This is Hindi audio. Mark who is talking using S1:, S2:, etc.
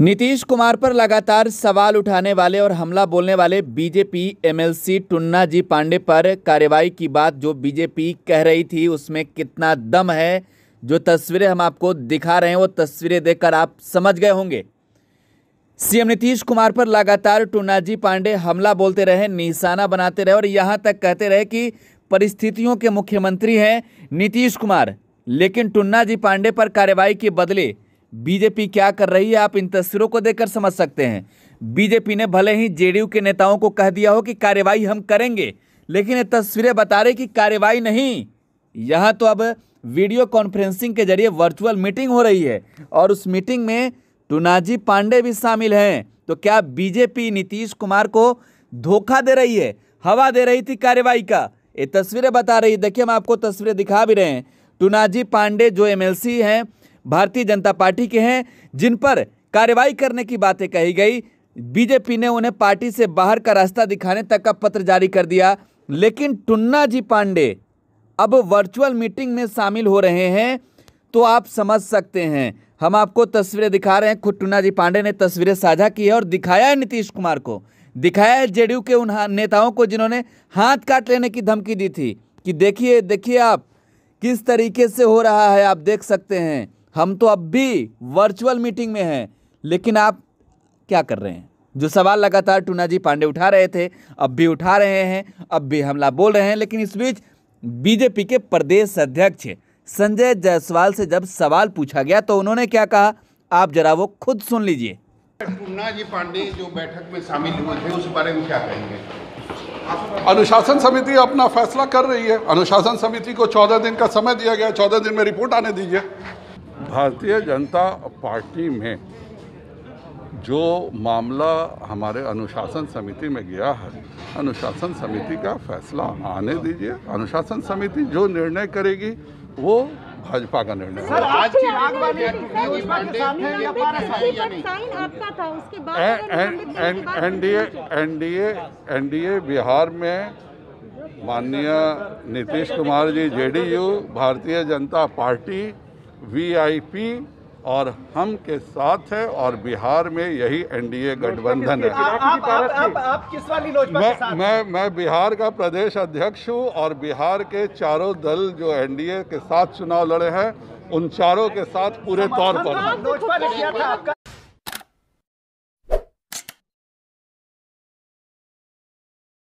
S1: नीतीश कुमार पर लगातार सवाल उठाने वाले और हमला बोलने वाले बीजेपी एमएलसी टुन्ना जी पांडे पर कार्रवाई की बात जो बीजेपी कह रही थी उसमें कितना दम है जो तस्वीरें हम आपको दिखा रहे हैं वो तस्वीरें देखकर आप समझ गए होंगे सीएम नीतीश कुमार पर लगातार टुन्ना जी पांडे हमला बोलते रहे निशाना बनाते रहे और यहाँ तक कहते रहे कि परिस्थितियों के मुख्यमंत्री हैं नीतीश कुमार लेकिन टुन्ना जी पांडे पर कार्रवाई के बदले बीजेपी क्या कर रही है आप इन तस्वीरों को देखकर समझ सकते हैं बीजेपी ने भले ही जेडीयू के नेताओं को कह दिया हो कि कार्यवाही हम करेंगे लेकिन ये तस्वीरें बता रही कि कार्यवाही नहीं यहाँ तो अब वीडियो कॉन्फ्रेंसिंग के जरिए वर्चुअल मीटिंग हो रही है और उस मीटिंग में टुनाजी पांडे भी शामिल हैं तो क्या बीजेपी नीतीश कुमार को धोखा दे रही है हवा दे रही थी कार्यवाही का ये तस्वीरें बता रही है देखिए हम आपको तस्वीरें दिखा भी रहे हैं टुनाजी पांडे जो एमएलसी हैं भारतीय जनता पार्टी के हैं जिन पर कार्रवाई करने की बातें कही गई बीजेपी ने उन्हें पार्टी से बाहर का रास्ता दिखाने तक का पत्र जारी कर दिया लेकिन टुन्ना जी पांडे अब वर्चुअल मीटिंग में शामिल हो रहे हैं तो आप समझ सकते हैं हम आपको तस्वीरें दिखा रहे हैं खुद टुन्ना जी पांडे ने तस्वीरें साझा की है और दिखाया है नीतीश कुमार को दिखाया है जेडीयू के उन नेताओं को जिन्होंने हाथ काट लेने की धमकी दी थी कि देखिए देखिए आप किस तरीके से हो रहा है आप देख सकते हैं हम तो अब भी वर्चुअल मीटिंग में हैं लेकिन आप क्या कर रहे हैं जो सवाल लगातार टूना जी पांडे उठा रहे थे अब भी उठा रहे हैं अब भी हमला बोल रहे हैं लेकिन इस बीच बीजेपी के प्रदेश अध्यक्ष संजय जायसवाल से जब सवाल पूछा गया तो उन्होंने क्या कहा आप जरा वो खुद सुन लीजिए
S2: टूना जी पांडे जो बैठक में शामिल हुए थे उस बारे में क्या कहेंगे अनुशासन समिति अपना फैसला कर रही है अनुशासन समिति को चौदह दिन का समय दिया गया चौदह दिन में रिपोर्ट आने दीजिए भारतीय जनता पार्टी में जो मामला हमारे अनुशासन समिति में गया है अनुशासन समिति का फैसला आने दीजिए अनुशासन समिति जो निर्णय करेगी वो भाजपा का निर्णय सर आज की एनडीए एनडीए एनडीए बिहार में माननीय नीतीश कुमार जी जेडीयू भारतीय जनता पार्टी वीआईपी और हम के साथ है और बिहार में यही एनडीए गठबंधन है आप,
S1: आप, आप, आप किस वाली मैं, साथ मैं
S2: मैं बिहार का प्रदेश अध्यक्ष हूँ और बिहार के चारों दल जो एनडीए के साथ चुनाव लड़े हैं उन चारों के साथ पूरे तौर
S1: पर